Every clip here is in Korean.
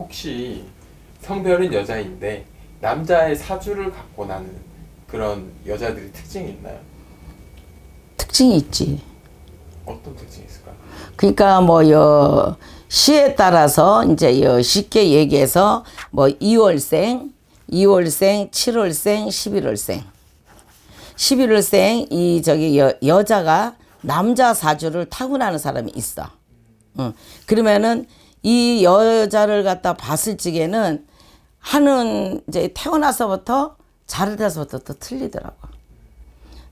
혹시 성별은 여자인데 남자의 사주를 갖고 나는 그런 여자들이 특징이 있나요? 특징이 있지. 어떤 특징이 있을까? 그러니까 뭐 여, 시에 따라서 이제 여, 쉽게 얘기해서 뭐 2월생, 2월생, 7월생, 11월생. 11월생 이 저기 여, 여자가 남자 사주를 타고나는 사람이 있어. 응. 그러면은 이 여자를 갖다 봤을 적에는 하는 이제 태어나서부터 자르다서부터 또 틀리더라고.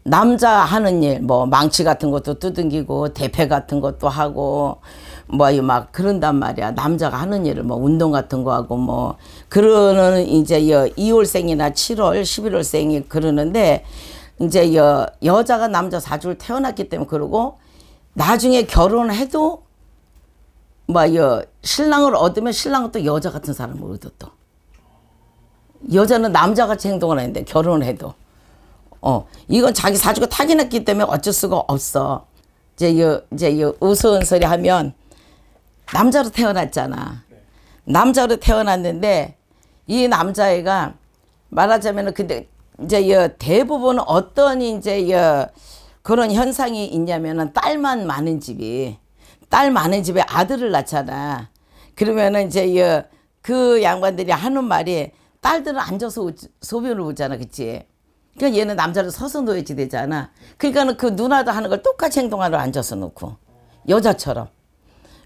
남자 하는 일, 뭐 망치 같은 것도 두둥기고 대패 같은 것도 하고 뭐막 그런단 말이야. 남자가 하는 일을 뭐 운동 같은 거 하고 뭐 그러는 이제 여 2월생이나 7월, 11월생이 그러는데 이제 여 여자가 남자 사주를 태어났기 때문에 그러고 나중에 결혼해도 뭐여 신랑을 얻으면 신랑은 또 여자 같은 사람을 얻었다. 여자는 남자같이 행동을 하는데 결혼을 해도 어 이건 자기 사주가 타이 났기 때문에 어쩔 수가 없어. 이제 이 이제 이 우스운 소리 하면 남자로 태어났잖아. 남자로 태어났는데 이 남자애가 말하자면은 근데 이제 여 대부분 어떤 이제 여 그런 현상이 있냐면은 딸만 많은 집이 딸 많은 집에 아들을 낳잖아. 그러면은 이제 그 양반들이 하는 말이 딸들은 앉아서 우, 소변을 보잖아, 그치? 그러니까 얘는 남자를 서서 놓여지 되잖아. 그러니까는 그 누나도 하는 걸 똑같이 행동하러 앉아서 놓고 여자처럼.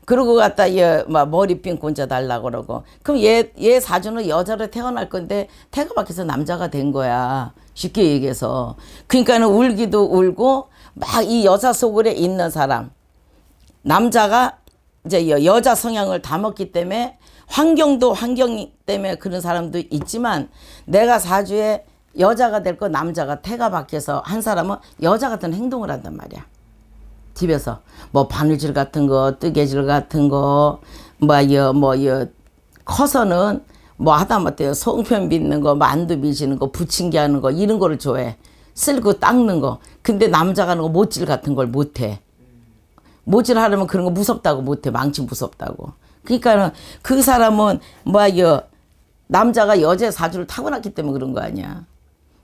그러고 갖다 얘막 뭐 머리핀 꽂아 달라 그러고 그럼 얘 얘 사주는 여자로 태어날 건데 태가 밖에서 남자가 된 거야 쉽게 얘기해서 그러니까는 울기도 울고 막 이 여자 속에 있는 사람 남자가 이제 여자 성향을 다 먹기 때문에 환경도 환경 때문에 그런 사람도 있지만 내가 사주에 여자가 될 거 남자가 태가 바뀌어서 한 사람은 여자 같은 행동을 한단 말이야. 집에서 뭐바느질 같은 거 뜨개질 같은 거 뭐 여 뭐여 뭐 커서는 뭐 하다못해 송편 빚는 거 만두 빚는 거 부침개 하는 거 이런 거를 좋아해. 쓸고 닦는 거. 근데 남자가 하는 거 못질 같은 걸 못해. 모질하려면 그런 거 무섭다고 못해. 망치 무섭다고. 그러니까는 그 사람은 뭐야 남자가 여자 사주를 타고났기 때문에 그런 거 아니야.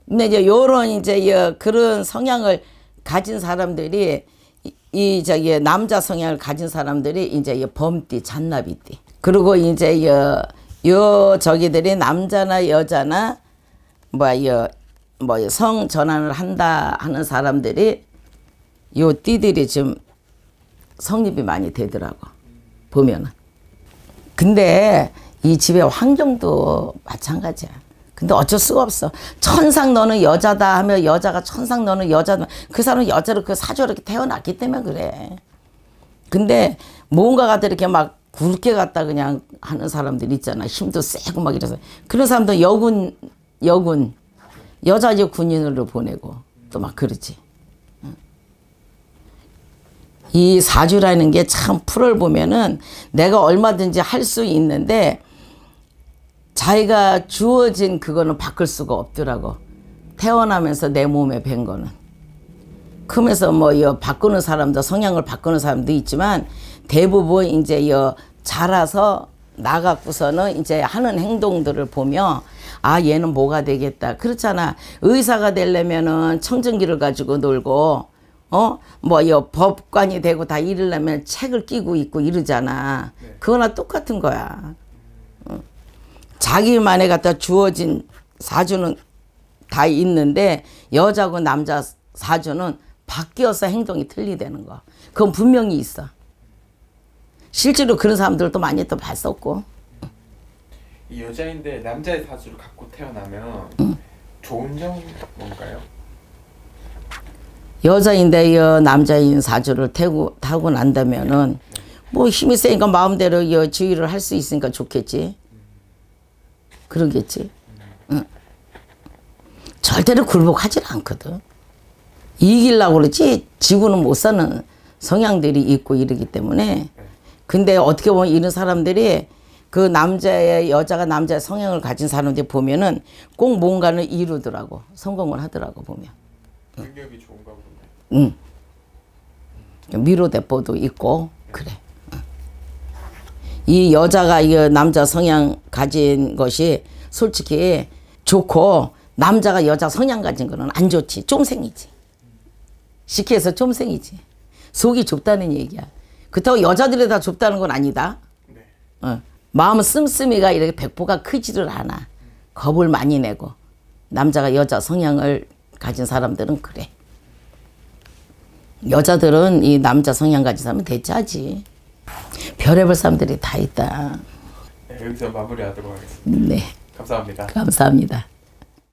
근데 이제 요런 이제 여, 그런 성향을 가진 사람들이 이, 이 저기 남자 성향을 가진 사람들이 이제 범띠, 잔나비띠. 그리고 이제 여, 요 저기들이 남자나 여자나 뭐야 뭐성 전환을 한다 하는 사람들이 요 띠들이 좀 성립이 많이 되더라고. 보면은. 근데 이 집의 환경도 마찬가지야. 근데 어쩔 수가 없어. 천상 너는 여자다 하면 여자가 천상 너는 여자다. 그 사람은 여자로 그 사주로 이렇게 태어났기 때문에 그래. 근데 뭔가 가다 이렇게 막 굵게 갔다 그냥 하는 사람들 있잖아. 힘도 세고 막 이래서. 그런 사람도 여군, 여군, 여자 군인으로 보내고 또 막 그러지. 이 사주라는 게 참 풀을 보면은 내가 얼마든지 할 수 있는데 자기가 주어진 그거는 바꿀 수가 없더라고. 태어나면서 내 몸에 뵌 거는. 크면서 뭐이 바꾸는 사람도 성향을 바꾸는 사람도 있지만 대부분 이제 이 자라서 나갖고서는 이제 하는 행동들을 보며 아 얘는 뭐가 되겠다 그렇잖아 의사가 되려면은 청정기를 가지고 놀고 어? 뭐요 법관이 되고 다 이러려면 책을 끼고 있고 이러잖아. 네. 그거나 똑같은 거야. 어. 자기만의 갖다 주어진 사주는 다 있는데 여자고 남자 사주는 바뀌어서 행동이 틀리다는 거. 그건 분명히 있어. 실제로 그런 사람들도 많이 또 봤었고. 이 여자인데 남자의 사주를 갖고 태어나면 응. 좋은 점 뭔가요? 여자인데 남자인 사주를 태고, 타고 난다면은 뭐 힘이 세니까 마음대로 여 지휘를 할 수 있으니까 좋겠지. 그러겠지. 응. 절대로 굴복하지 않거든. 이기려고 그러지 지구는 못 사는 성향들이 있고 이러기 때문에 근데 어떻게 보면 이런 사람들이 그 남자의 여자가 남자의 성향을 가진 사람들 보면은 꼭 뭔가를 이루더라고 성공을 하더라고 보면 능력이 좋은가 보다 응. 미로대포도 있고 그래. 이 여자가 이 남자 성향 가진 것이 솔직히 좋고 남자가 여자 성향 가진 거는 안 좋지. 쫌생이지. 시키해서 쫌생이지. 속이 좁다는 얘기야. 그렇다고 여자들이 다 좁다는 건 아니다. 어. 네. 마음 씀씀이가 이렇게 백보가 크지를 않아. 겁을 많이 내고. 남자가 여자 성향을 가진 사람들은 그래. 여자들은 이 남자 성향 가진 사람은 대짜지별의별 사람들이 다 있다. 네, 여기서 마무리하도록 하겠습니다. 네. 감사합니다. 감사합니다.